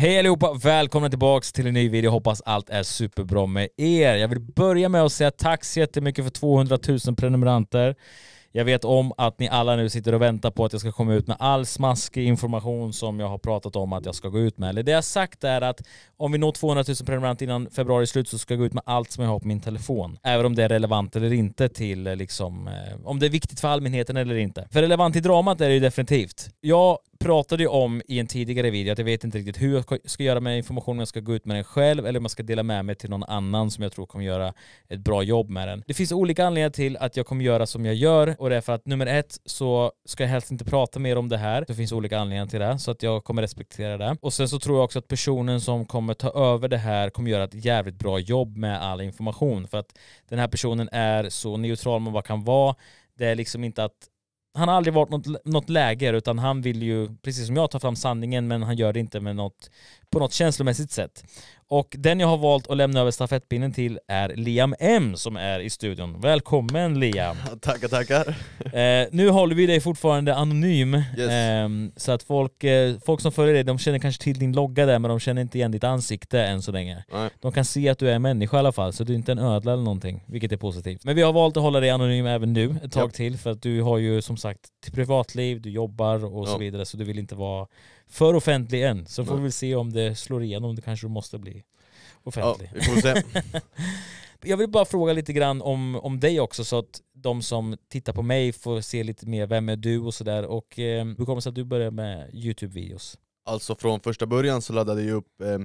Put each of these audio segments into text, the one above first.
Hej allihopa! Välkomna tillbaks till en ny video. Hoppas allt är superbra med er. Jag vill börja med att säga tack så jättemycket för 200 000 prenumeranter. Jag vet om att ni alla nu sitter och väntar på att jag ska komma ut med all smaskig information som jag har pratat om att jag ska gå ut med. Eller det jag sagt är att om vi når 200 000 prenumeranter innan februari slut så ska jag gå ut med allt som jag har på min telefon. Även om det är relevant eller inte till eh, liksom, eh, om det är viktigt för allmänheten eller inte. För relevant i dramat är det ju definitivt. Jag pratade ju om i en tidigare video att jag vet inte riktigt hur jag ska göra med informationen, jag ska gå ut med den själv eller om jag ska dela med mig till någon annan som jag tror kommer göra ett bra jobb med den. Det finns olika anledningar till att jag kommer göra som jag gör och det är för att nummer ett så ska jag helst inte prata mer om det här. Det finns olika anledningar till det så att jag kommer respektera det. Och sen så tror jag också att personen som kommer ta över det här kommer göra ett jävligt bra jobb med all information för att den här personen är så neutral man bara kan vara. Det är liksom inte att han har aldrig varit något, något läger utan han vill ju, precis som jag, ta fram sanningen men han gör det inte med något på något känslomässigt sätt. Och den jag har valt att lämna över stafettpinnen till är Liam M som är i studion. Välkommen Liam! Tackar, tackar! Eh, nu håller vi dig fortfarande anonym, yes. eh, så att folk, eh, folk som följer dig de känner kanske till din logga där men de känner inte igen ditt ansikte än så länge. Nej. De kan se att du är en människa i alla fall, så du är inte en ödla eller någonting, vilket är positivt. Men vi har valt att hålla dig anonym även nu ett tag yep. till för att du har ju som sagt privatliv, du jobbar och ja. så vidare så du vill inte vara för offentlig än. Så Nej. får vi se om det det slår igenom, det kanske måste bli offentlig. Ja, vi får se. Jag vill bara fråga lite grann om, om dig också så att de som tittar på mig får se lite mer, vem är du och sådär. Och eh, hur kommer det sig att du började med YouTube-videos? Alltså från första början så laddade jag upp eh,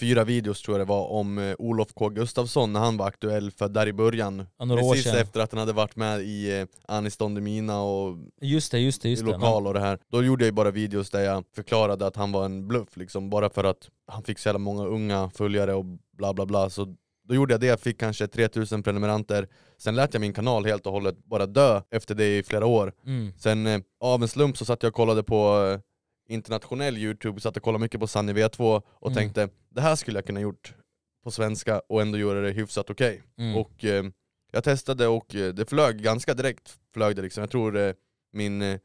fyra videos tror jag det var om eh, Olof K Gustafsson när han var aktuell för där i början. Ja, precis efter att han hade varit med i eh, Anis Don Demina och just det, just det, just Lokal och det här. Då gjorde jag ju bara videos där jag förklarade att han var en bluff liksom, bara för att han fick så jävla många unga följare och bla bla bla. Så då gjorde jag det, jag fick kanske 3000 prenumeranter. Sen lät jag min kanal helt och hållet bara dö efter det i flera år. Mm. Sen eh, av en slump så satt jag och kollade på internationell youtube, satt och kollade mycket på Sunny V2 och mm. tänkte det här skulle jag kunna gjort på svenska och ändå göra det hyfsat okej. Okay. Mm. Och eh, jag testade och eh, det flög ganska direkt. Flög det liksom. Jag tror eh, min eh,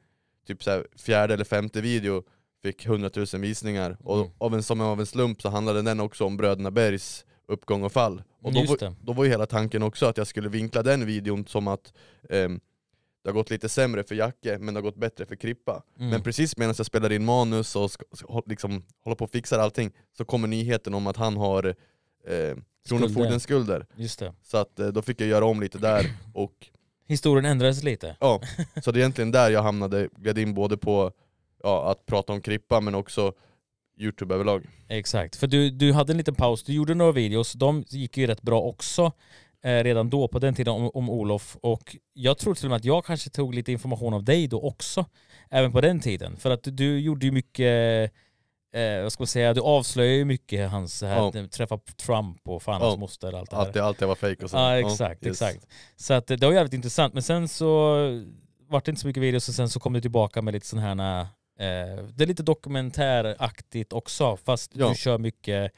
typ så fjärde eller femte video fick hundratusen visningar. Mm. Och av en, som av en slump så handlade den också om Bröderna Bergs uppgång och fall. Och mm, då, då var ju hela tanken också att jag skulle vinkla den videon som att ehm, det har gått lite sämre för Jacke, men det har gått bättre för Krippa. Mm. Men precis medan jag spelar in manus och ska, liksom, håller på och fixar allting, så kommer nyheten om att han har eh, Kronofogdens skulder. Just det. Så att, eh, då fick jag göra om lite där. Och, Historien ändrades lite. Ja, så det är egentligen där jag hamnade, gled in både på ja, att prata om Krippa, men också Youtube överlag. Exakt, för du, du hade en liten paus, du gjorde några videos, de gick ju rätt bra också. Eh, redan då på den tiden om, om Olof och jag tror till och med att jag kanske tog lite information av dig då också, även på den tiden. För att du gjorde ju mycket, eh, vad ska man säga, du avslöjade ju mycket hans, här, oh. träffa Trump och fan oh. hans moster och allt det här. Att det alltid var fejk och så. Ja exakt, oh, yes. exakt. Så att eh, det var jävligt intressant. Men sen så vart det inte så mycket videos och sen så kom du tillbaka med lite sån här, eh, det är lite dokumentäraktigt också, fast ja. du kör mycket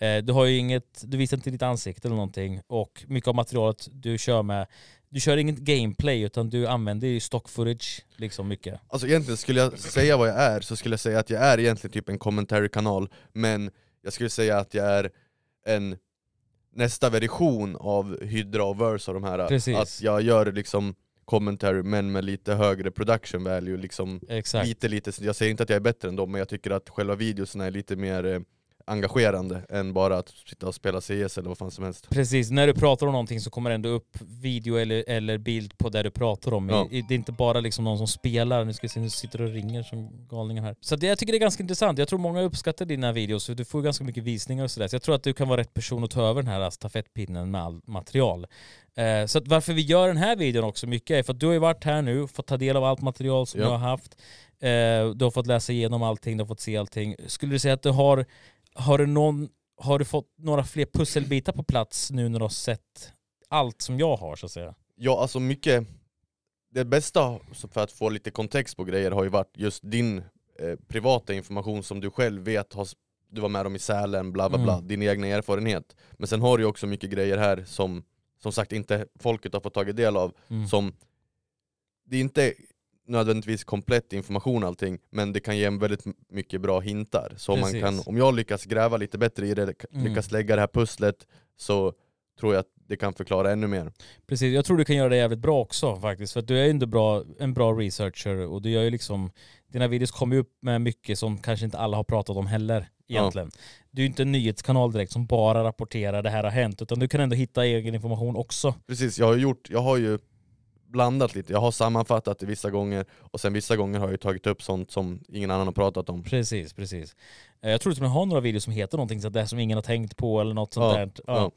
Eh, du har ju inget, du visar inte ditt ansikte eller någonting och mycket av materialet du kör med, du kör inget gameplay utan du använder ju stock footage liksom mycket. Alltså egentligen skulle jag säga vad jag är så skulle jag säga att jag är egentligen typ en commentary-kanal men jag skulle säga att jag är en nästa version av Hydra och Verse och de här. Precis. Att jag gör liksom commentary men med lite högre production value liksom lite lite, jag säger inte att jag är bättre än dem men jag tycker att själva videosna är lite mer eh, engagerande än bara att sitta och spela CS eller vad fan som helst. Precis, när du pratar om någonting så kommer det ändå upp video eller, eller bild på det du pratar om. Ja. Det är inte bara liksom någon som spelar, nu ska se, nu sitter och ringer som galningar här. Så det, jag tycker det är ganska intressant. Jag tror många uppskattar dina videos, för du får ganska mycket visningar och sådär. Så jag tror att du kan vara rätt person att ta över den här stafettpinnen med all material. Eh, så varför vi gör den här videon också mycket är för att du har ju varit här nu, fått ta del av allt material som ja. du har haft. Eh, du har fått läsa igenom allting, du har fått se allting. Skulle du säga att du har har du, någon, har du fått några fler pusselbitar på plats nu när du har sett allt som jag har så att säga? Ja, alltså mycket, det bästa för att få lite kontext på grejer har ju varit just din eh, privata information som du själv vet har, du var med om i Sälen, bla bla mm. bla, din egna erfarenhet. Men sen har du också mycket grejer här som som sagt inte folket har fått tagit del av, mm. som det är inte nödvändigtvis komplett information allting, men det kan ge en väldigt mycket bra hintar. Så om man kan, om jag lyckas gräva lite bättre i det, mm. lyckas mm. lägga det här pusslet, så tror jag att det kan förklara ännu mer. Precis, jag tror du kan göra det jävligt bra också faktiskt. För att du är ju ändå bra, en bra researcher och du gör ju liksom, dina videos kommer ju upp med mycket som kanske inte alla har pratat om heller egentligen. Ja. Du är ju inte en nyhetskanal direkt som bara rapporterar det här har hänt, utan du kan ändå hitta egen information också. Precis, jag har, gjort, jag har ju blandat lite. Jag har sammanfattat det vissa gånger, och sen vissa gånger har jag tagit upp sånt som ingen annan har pratat om. Precis, precis. Eh, jag tror att jag har några videos som heter någonting så det som ingen har tänkt på eller något sånt ja, där. Ja.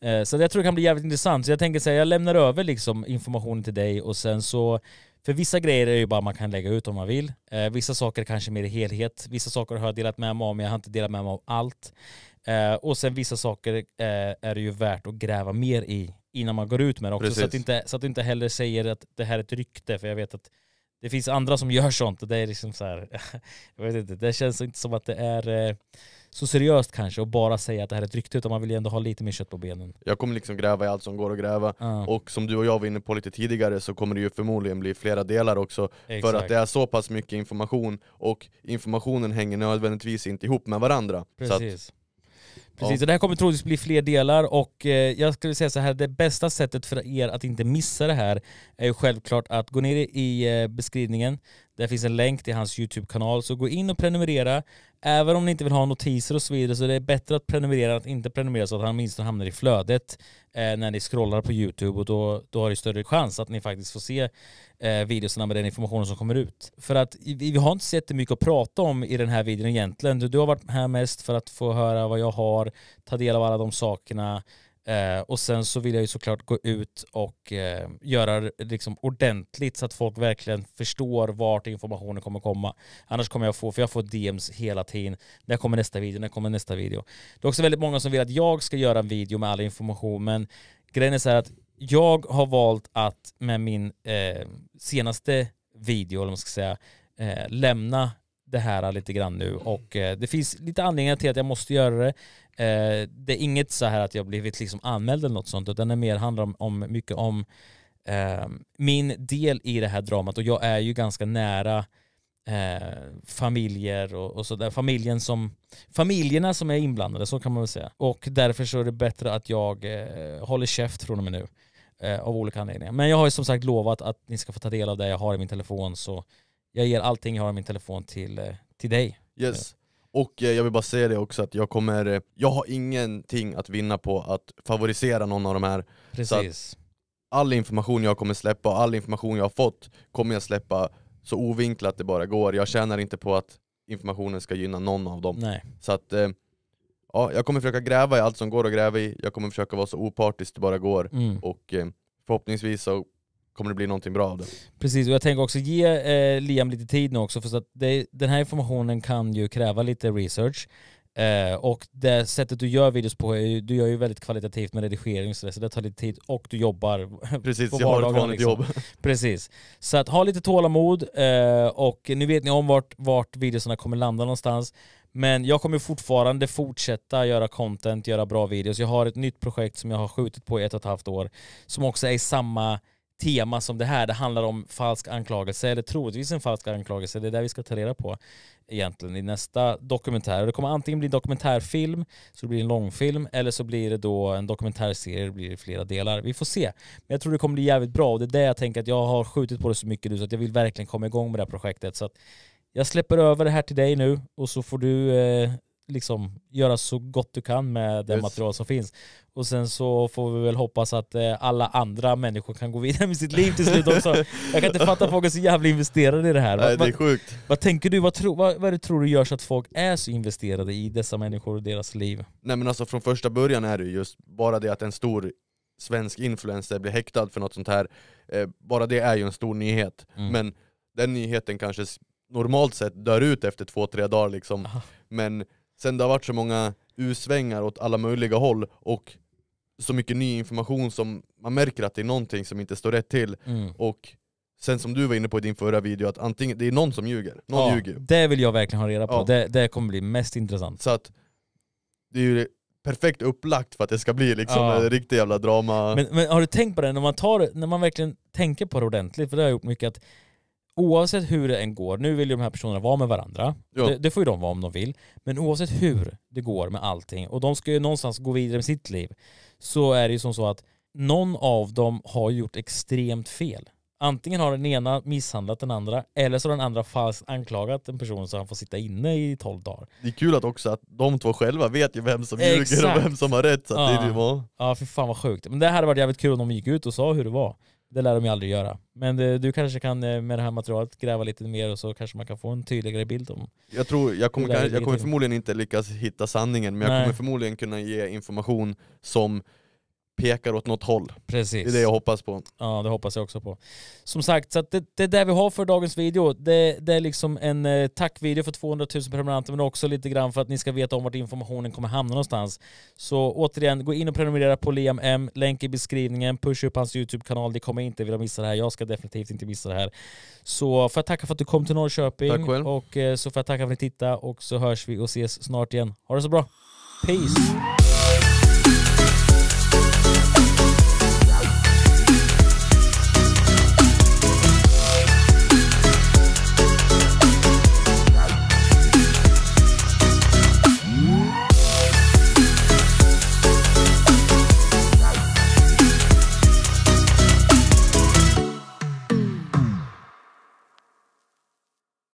Ja. Eh, så jag tror det kan bli jävligt intressant. Så jag tänker säga, jag lämnar över liksom informationen till dig och sen så för vissa grejer är ju bara man kan lägga ut om man vill. Eh, vissa saker kanske mer i helhet. Vissa saker har jag delat med mig av, men jag har inte delat med mig av allt. Eh, och sen vissa saker eh, är det ju värt att gräva mer i innan man går ut med det också. Precis. Så att, inte, så att du inte heller säger att det här är ett rykte, för jag vet att det finns andra som gör sånt och det är liksom så här, jag vet inte, det känns inte som att det är eh, så seriöst kanske att bara säga att det här är ett rykte utan man vill ju ändå ha lite mer kött på benen. Jag kommer liksom gräva i allt som går att gräva uh. och som du och jag var inne på lite tidigare så kommer det ju förmodligen bli flera delar också Exakt. för att det är så pass mycket information och informationen hänger nödvändigtvis inte ihop med varandra. Precis. Precis, och det här kommer troligtvis bli fler delar och eh, jag skulle säga så här, det bästa sättet för er att inte missa det här är ju självklart att gå ner i eh, beskrivningen där finns en länk till hans YouTube-kanal, så gå in och prenumerera. Även om ni inte vill ha notiser och så vidare så är det bättre att prenumerera än att inte prenumerera så att han åtminstone hamnar i flödet eh, när ni scrollar på YouTube och då, då har ni större chans att ni faktiskt får se eh, videorna med den informationen som kommer ut. För att vi har inte så mycket att prata om i den här videon egentligen. Du, du har varit här mest för att få höra vad jag har, ta del av alla de sakerna Eh, och sen så vill jag ju såklart gå ut och eh, göra liksom ordentligt så att folk verkligen förstår vart informationen kommer komma. Annars kommer jag få, för jag får DMs hela tiden. När kommer nästa video? När kommer nästa video? Det är också väldigt många som vill att jag ska göra en video med all information, men grejen är så här att jag har valt att med min eh, senaste video, eller man ska säga, eh, lämna det här lite grann nu och eh, det finns lite anledningar till att jag måste göra det. Eh, det är inget så här att jag blivit liksom anmäld eller något sånt utan det mer handlar om, om mycket om eh, min del i det här dramat och jag är ju ganska nära Eh, familjer och, och sådär. Familjen som, familjerna som är inblandade, så kan man väl säga. Och därför så är det bättre att jag eh, håller käft från och med nu. Eh, av olika anledningar. Men jag har ju som sagt lovat att ni ska få ta del av det jag har i min telefon så jag ger allting jag har i min telefon till, eh, till dig. Yes. Och eh, jag vill bara säga det också att jag kommer, eh, jag har ingenting att vinna på att favorisera någon av de här. Precis. all information jag kommer släppa och all information jag har fått kommer jag släppa så ovinklat det bara går. Jag tjänar inte på att informationen ska gynna någon av dem. Nej. Så att, ja, jag kommer försöka gräva i allt som går att gräva i, jag kommer försöka vara så opartisk det bara går. Mm. Och förhoppningsvis så kommer det bli någonting bra av det. Precis, och jag tänker också ge eh, Liam lite tid nu också för att det, den här informationen kan ju kräva lite research. Eh, och det sättet du gör videos på, är, du gör ju väldigt kvalitativt med redigering så det, så det tar lite tid och du jobbar Precis, på jag har ett vanligt liksom. jobb. Precis. Så att ha lite tålamod eh, och nu vet ni om vart, vart videorna kommer landa någonstans. Men jag kommer fortfarande fortsätta göra content, göra bra videos. Jag har ett nytt projekt som jag har skjutit på i ett och ett halvt år som också är i samma tema som det här, det handlar om falsk anklagelse, eller troligtvis en falsk anklagelse, det är det vi ska ta reda på egentligen i nästa dokumentär. det kommer antingen bli en dokumentärfilm, så det blir en långfilm, eller så blir det då en dokumentärserie, det blir flera delar. Vi får se. Men jag tror det kommer bli jävligt bra och det är det jag tänker att jag har skjutit på det så mycket nu så att jag vill verkligen komma igång med det här projektet. Så att jag släpper över det här till dig nu och så får du eh, liksom göra så gott du kan med det yes. material som finns. Och sen så får vi väl hoppas att eh, alla andra människor kan gå vidare med sitt liv till slut också. Jag kan inte fatta att folk är så jävla investerade i det här. Nej, det är sjukt. Vad, vad tänker du, vad, tro, vad, vad det tror du gör så att folk är så investerade i dessa människor och deras liv? Nej men alltså från första början är det ju just bara det att en stor svensk influencer blir häktad för något sånt här, eh, bara det är ju en stor nyhet. Mm. Men den nyheten kanske normalt sett dör ut efter två, tre dagar liksom. Aha. Men sen det har varit så många usvängar åt alla möjliga håll och så mycket ny information som man märker att det är någonting som inte står rätt till. Mm. Och sen som du var inne på i din förra video, att antingen, det är någon som ljuger. Någon ja, ljuger. Det vill jag verkligen ha reda på. Ja. Det, det kommer bli mest intressant. Så att det är ju perfekt upplagt för att det ska bli liksom ja. en riktig jävla drama. Men, men, har du tänkt på det, när man, tar, när man verkligen tänker på det ordentligt, för det har jag gjort mycket, att oavsett hur det än går, nu vill ju de här personerna vara med varandra. Ja. Det, det, får ju de vara om de vill. Men oavsett hur det går med allting, och de ska ju någonstans gå vidare med sitt liv, så är det ju som så att någon av dem har gjort extremt fel. Antingen har den ena misshandlat den andra, eller så har den andra falskt anklagat en person så han får sitta inne i tolv dagar. Det är kul att också att de två själva vet ju vem som Exakt. ljuger och vem som har rätt. Så ja. Det är det ja, för fan vad sjukt. Men det hade varit jävligt kul om de gick ut och sa hur det var. Det lär de ju aldrig göra. Men det, eh, du kanske kan eh, med det här materialet gräva lite mer och så kanske man kan få en tydligare bild om Jag tror, jag kommer, jag kommer förmodligen inte lyckas hitta sanningen men Nej. jag kommer förmodligen kunna ge information som pekar åt något håll. Precis. Det är det jag hoppas på. Ja, det hoppas jag också på. Som sagt, så det, det är det vi har för dagens video. Det, det är liksom en eh, tackvideo för 200 000 prenumeranter, men också lite grann för att ni ska veta om vart informationen kommer hamna någonstans. Så återigen, gå in och prenumerera på Liam M. Länk i beskrivningen. pusha upp hans YouTube-kanal. Det kommer inte vilja missa det här. Jag ska definitivt inte missa det här. Så får jag tacka för att du kom till Norrköping. Tack själv. Och eh, så får jag tacka för att ni tittade och så hörs vi och ses snart igen. Ha det så bra. Peace!